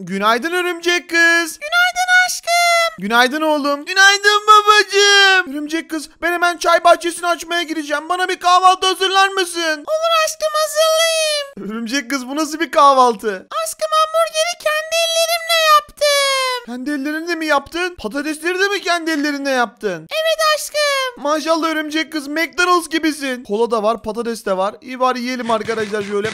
Günaydın örümcek kız. Günaydın aşkım. Günaydın oğlum. Günaydın babacığım. Örümcek kız ben hemen çay bahçesini açmaya gireceğim. Bana bir kahvaltı hazırlar mısın? Olur aşkım hazırlayayım. Örümcek kız bu nasıl bir kahvaltı? Aşkım hamburgeri kendi ellerimle yaptım. Kendi ellerinde mi yaptın? Patatesleri de mi kendi ellerinde yaptın? Evet aşkım. Maşallah örümcek kız McDonald's gibisin. Kola da var patates de var. İyi bari yiyelim arkadaşlar şöyle.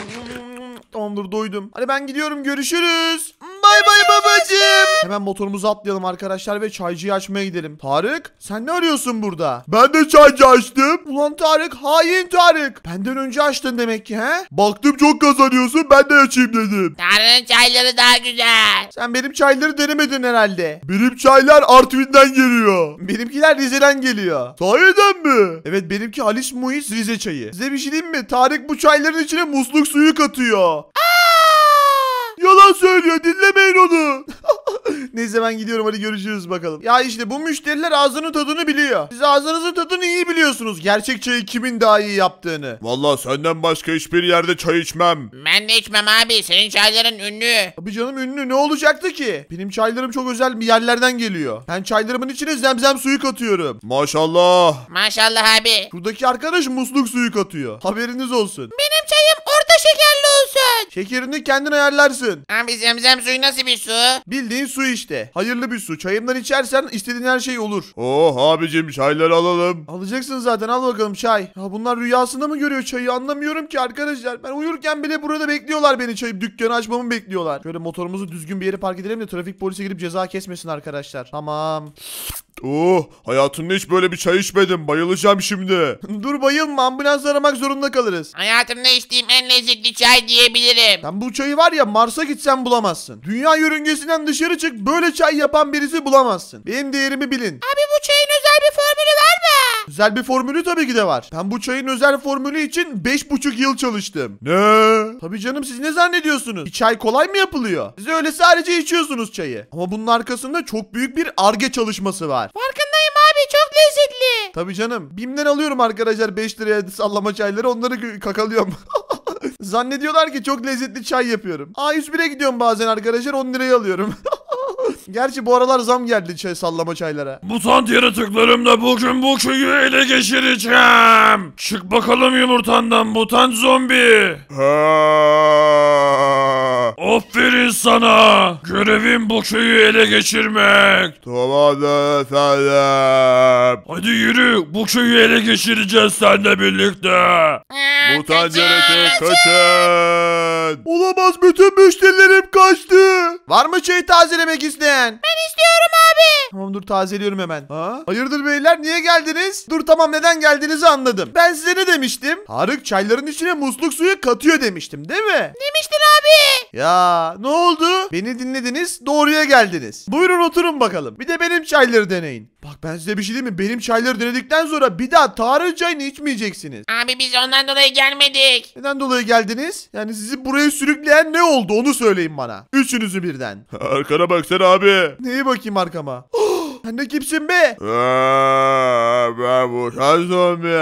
Tamamdır doydum. Hadi ben gidiyorum görüşürüz. Bay bay babacım. Hemen motorumuzu atlayalım arkadaşlar ve çaycıyı açmaya gidelim. Tarık sen ne arıyorsun burada? Ben de çaycı açtım. Ulan Tarık hain Tarık. Benden önce açtın demek ki he? Baktım çok kazanıyorsun ben de açayım dedim. Tanrı'nın çayları daha güzel. Sen benim çayları denemedin herhalde. Benim çaylar Artvin'den geliyor. Benimkiler Rize'den geliyor. Sahiden mi? Evet benimki Halis Muiz Rize çayı. Size bir şey diyeyim mi? Tarık bu çayların içine musluk suyu katıyor yalan söylüyor dinlemeyin onu. Neyse ben gidiyorum hadi görüşürüz bakalım. Ya işte bu müşteriler ağzının tadını biliyor. Siz ağzınızın tadını iyi biliyorsunuz. Gerçek çayı kimin daha iyi yaptığını. Valla senden başka hiçbir yerde çay içmem. Ben de içmem abi. Senin çayların ünlü. Abi canım ünlü ne olacaktı ki? Benim çaylarım çok özel bir yerlerden geliyor. Ben çaylarımın içine zemzem suyu katıyorum. Maşallah. Maşallah abi. Buradaki arkadaş musluk suyu katıyor. Haberiniz olsun. Benim çayım orta şekerli musun? Şekerini kendin ayarlarsın. Abi zemzem suyu nasıl bir su? Bildiğin su işte. Hayırlı bir su. Çayından içersen istediğin her şey olur. Oh abicim çayları alalım. Alacaksın zaten al bakalım çay. Ya bunlar rüyasında mı görüyor çayı anlamıyorum ki arkadaşlar. Ben uyurken bile burada bekliyorlar beni çayı. Dükkanı açmamı bekliyorlar. Şöyle motorumuzu düzgün bir yere park edelim de trafik polisi girip ceza kesmesin arkadaşlar. Tamam. Oh hayatımda hiç böyle bir çay içmedim bayılacağım şimdi. Dur bayılma ambulans aramak zorunda kalırız. Hayatımda içtiğim en lezzetli çay diyebilirim. Sen bu çayı var ya Mars'a gitsen bulamazsın. Dünya yörüngesinden dışarı çık böyle çay yapan birisi bulamazsın. Benim değerimi bilin. Abi bu çayın özel bir formülü var mı? Özel bir formülü tabii ki de var. Ben bu çayın özel formülü için 5,5 yıl çalıştım. Ne? Tabii canım siz ne zannediyorsunuz? Bir çay kolay mı yapılıyor? Siz öyle sadece içiyorsunuz çayı. Ama bunun arkasında çok büyük bir arge çalışması var. Farkındayım abi çok lezzetli. Tabii canım. Bim'den alıyorum arkadaşlar 5 liraya sallama çayları onları kakalıyorum. Zannediyorlar ki çok lezzetli çay yapıyorum. A101'e gidiyorum bazen arkadaşlar 10 liraya alıyorum. Gerçi bu aralar zam geldi çay sallama çaylara. Bu sant yaratıklarımla bugün bu köyü ele geçireceğim. Çık bakalım yumurtandan mutant zombi. Ha mı? Aferin sana. Görevim bu köyü ele geçirmek. Tamamdır efendim. Hadi yürü bu köyü ele geçireceğiz seninle birlikte. Bu tencerede kaçın. Olamaz bütün müşterilerim kaçtı. Var mı şey tazelemek isteyen? Ben istiyorum abi. Tamam dur tazeliyorum hemen. Ha? Hayırdır beyler niye geldiniz? Dur tamam neden geldiğinizi anladım. Ben size ne demiştim? harık çayların içine musluk suyu katıyor demiştim değil mi? Demiştin abi. Ya ne oldu? Beni dinlediniz doğruya geldiniz. Buyurun oturun bakalım. Bir de benim çayları deneyin. Bak ben size bir şey diyeyim mi? Benim çayları denedikten sonra bir daha tarih çayını içmeyeceksiniz. Abi biz ondan dolayı gelmedik. Neden dolayı geldiniz? Yani sizi buraya sürükleyen ne oldu onu söyleyin bana. Üçünüzü birden. Arkana baksana abi. Neye bakayım arkama? Sen de kimsin be? Aa, ee, ben mutant zombi.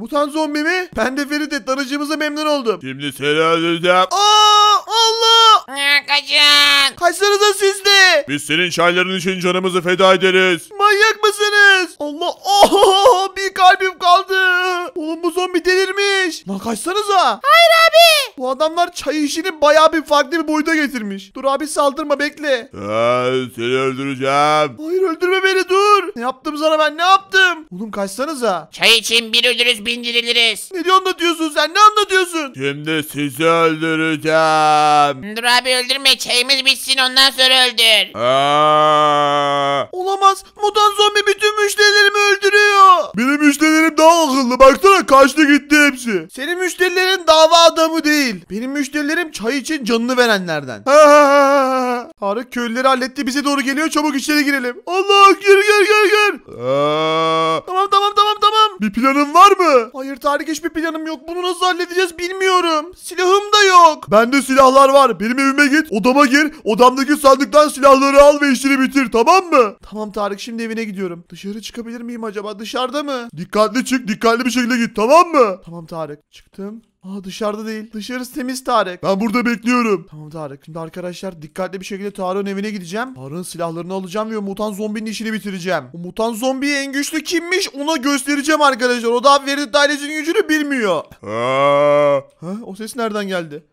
Mutant zombi mi? Ben de Feride tanıcımıza memnun oldum. Şimdi seni öldüreceğim. Aa! Açsanıza siz Biz senin çayların için canımızı feda ederiz. Manyak mısınız? Allah oh, bir kalbim kaldı. Oğlum bu zombi delirmiş. Lan kaçsanıza. Hayır abi. Bu adamlar çay işini baya bir farklı bir boyuta getirmiş. Dur abi saldırma bekle. Ee, seni öldüreceğim. Hayır öldürme beni dur. Ne yaptım sana ben ne yaptım? Oğlum kaçsanıza. Çay için bir öldürürüz bin diriliriz. Ne diyor diyorsun sen ne anlatıyorsun? Şimdi sizi öldüreceğim. Dur abi öldürme çayımız bitsin ondan sonra öldür. Aa. Olamaz. Mutant zombi bütün müşterilerimi öldürüyor. Benim müşterilerim daha akıllı. Baksana kaçtı gitti hepsi. Senin müşterilerin dava adamı değil değil. Benim müşterilerim çay için canını verenlerden. Tarık köylüleri halletti bize doğru geliyor çabuk içeri girelim. Allah gir gir gir gir. Tamam tamam tamam tamam. Bir planın var mı? Hayır Tarık hiçbir planım yok. Bunu nasıl halledeceğiz bilmiyorum. Silahım da yok. Bende silahlar var. Benim evime git odama gir. Odamdaki sandıktan silahları al ve işini bitir tamam mı? Tamam Tarık şimdi evine gidiyorum. Dışarı çıkabilir miyim acaba dışarıda mı? Dikkatli çık dikkatli bir şekilde git tamam mı? Tamam Tarık çıktım. Aa dışarıda değil. Dışarısı temiz Tarık. Ben burada bekliyorum. Tamam Tarık. Şimdi arkadaşlar dikkatli bir şekilde Tarık'ın evine gideceğim. Tarık'ın silahlarını alacağım ve mutan mutant zombinin işini bitireceğim. O mutant zombiye en güçlü kimmiş ona göstereceğim arkadaşlar. O da Ferit ailesinin gücünü bilmiyor. ha, o ses nereden geldi?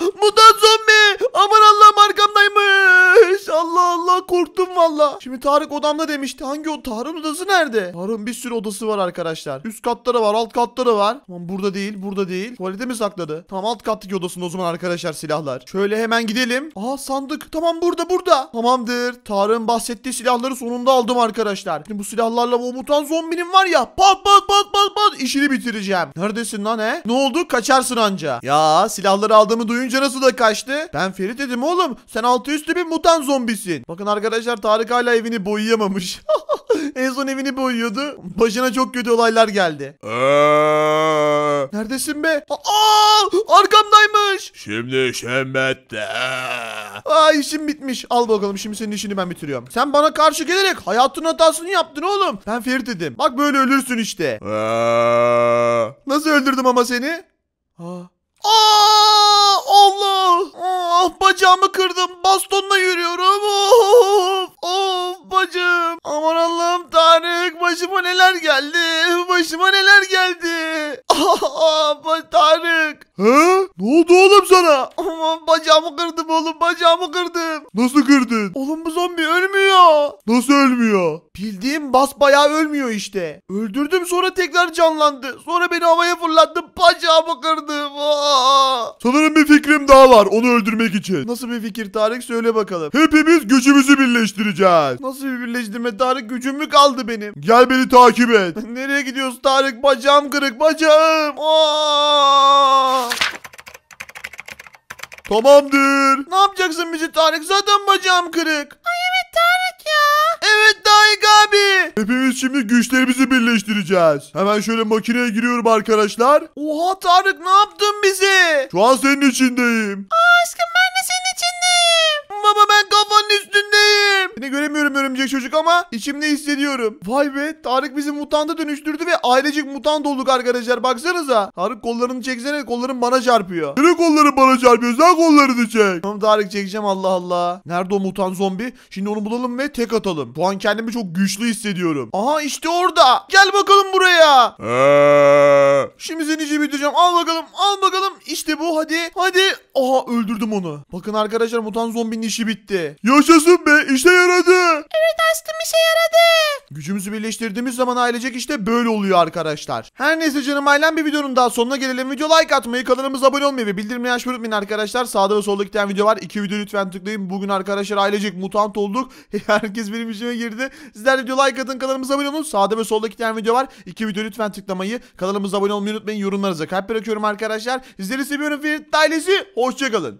Allah bu da zombi. Aman Allah'ım arkamdaymış. Allah Allah korktum valla. Şimdi Tarık odamda demişti. Hangi o Tarık'ın odası nerede? Tarık'ın bir sürü odası var arkadaşlar. Üst katları var alt katları var. Aman burada değil burada değil. Tuvalete mi sakladı? Tam alt katlık odasında o zaman arkadaşlar silahlar. Şöyle hemen gidelim. Aha sandık. Tamam burada burada. Tamamdır. Tarık'ın bahsettiği silahları sonunda aldım arkadaşlar. Şimdi bu silahlarla bu mutan zombinin var ya pat pat pat pat pat işini bitireceğim. Neredesin lan he? Ne oldu? Kaçarsın anca. Ya silahları aldığımı duyun boyunca nasıl da kaçtı? Ben Ferit dedim oğlum. Sen altı üstü bir mutan zombisin. Bakın arkadaşlar Tarık hala evini boyayamamış. en son evini boyuyordu. Başına çok kötü olaylar geldi. Neredesin be? Aa, arkamdaymış. Şimdi şembette. Ay işim bitmiş. Al bakalım şimdi senin işini ben bitiriyorum. Sen bana karşı gelerek hayatın hatasını yaptın oğlum. Ben Ferit dedim. Bak böyle ölürsün işte. Nasıl öldürdüm ama seni? Manyak. He? Ne oldu oğlum sana? Aman bacağımı kırdım oğlum bacağımı kırdım. Nasıl kırdın? Oğlum bu zombi ölmüyor. Nasıl ölmüyor? Bildiğim bas bayağı ölmüyor işte. Öldürdüm sonra tekrar canlandı. Sonra beni havaya fırlattı bacağımı kırdım fikrim daha var onu öldürmek için. Nasıl bir fikir Tarık söyle bakalım. Hepimiz gücümüzü birleştireceğiz. Nasıl bir birleştirme Tarık gücüm mü kaldı benim? Gel beni takip et. Nereye gidiyorsun Tarık bacağım kırık bacağım. Tamamdır. Ne yapacaksın bizi Tarık zaten bacağım kırık abi. Hepimiz şimdi güçlerimizi birleştireceğiz. Hemen şöyle makineye giriyorum arkadaşlar. Oha Tarık ne yaptın bizi? Şu an senin içindeyim. Aa! Seni göremiyorum örümcek çocuk ama içimde hissediyorum. Vay be Tarık bizi mutanda dönüştürdü ve ailecik mutant olduk arkadaşlar baksanıza. Tarık kollarını çeksene kolların bana çarpıyor. Senin kolları bana çarpıyor sen kollarını çek. Tamam Tarık çekeceğim Allah Allah. Nerede o mutant zombi? Şimdi onu bulalım ve tek atalım. Şu an kendimi çok güçlü hissediyorum. Aha işte orada. Gel bakalım buraya. Şimdi seni işi bitireceğim. Al bakalım al bakalım. İşte bu hadi hadi. Aha öldürdüm onu. Bakın arkadaşlar mutant zombinin işi bitti. Yaşasın be İşte yaradı yaradı. Evet astım işe yaradı. Gücümüzü birleştirdiğimiz zaman ailecek işte böyle oluyor arkadaşlar. Her neyse canım ailem bir videonun daha sonuna gelelim. Video like atmayı, kanalımıza abone olmayı ve bildirimleri açmayı unutmayın arkadaşlar. Sağda ve solda iki video var. İki video lütfen tıklayın. Bugün arkadaşlar ailecek mutant olduk. Herkes benim işime girdi. Sizler video like atın, kanalımıza abone olun. Sağda ve solda iki video var. İki video lütfen tıklamayı, kanalımıza abone olmayı unutmayın. Yorumlarınıza kalp bırakıyorum arkadaşlar. Sizleri seviyorum Ferit ailesi. Hoşçakalın.